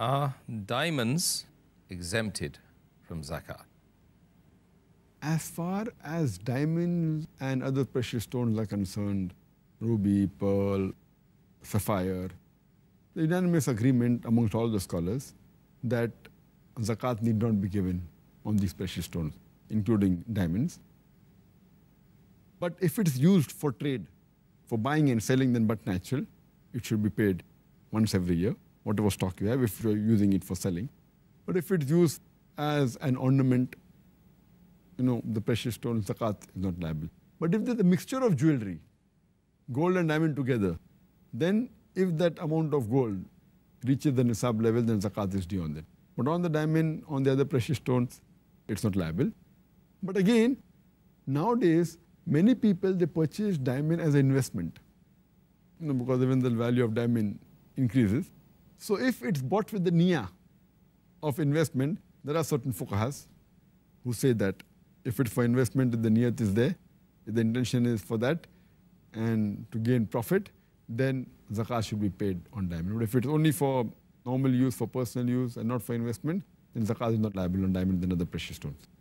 Are diamonds exempted from zakat? As far as diamonds and other precious stones are concerned, ruby, pearl, sapphire, the unanimous agreement amongst all the scholars that zakat need not be given on these precious stones, including diamonds. But if it is used for trade, for buying and selling, then but natural, it should be paid once every year whatever stock you have if you're using it for selling. But if it's used as an ornament, you know, the precious stone zakat is not liable. But if there's a mixture of jewelry, gold and diamond together, then if that amount of gold reaches the nisab level, then zakat is due on that. But on the diamond, on the other precious stones, it's not liable. But again, nowadays, many people, they purchase diamond as an investment. You know, because even the value of diamond increases. So if it's bought with the niya of investment, there are certain fuqahas who say that if it's for investment, the niyat is there, if the intention is for that and to gain profit, then zakah should be paid on diamond. But if it's only for normal use, for personal use and not for investment, then zakah is not liable on diamond than other precious stones.